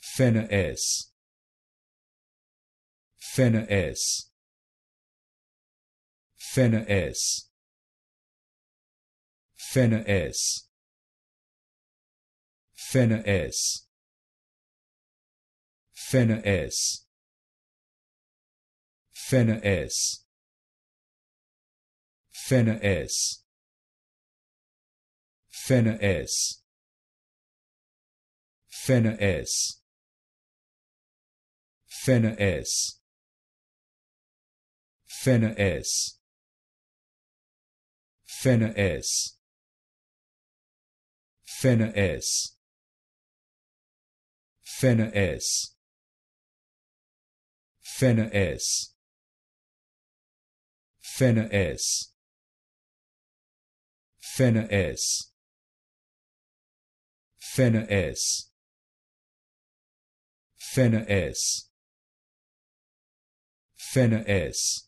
Fenner S. Fenner S. Fenner S. Fenner S. Fenner S. Fenner S. Fenner S. Fenner S. Fenner S. Fenner S. Fenner S. Fenner S. Fenner S. Fenner S. Fenner S. Fenner S. Fenner S. Fenner S.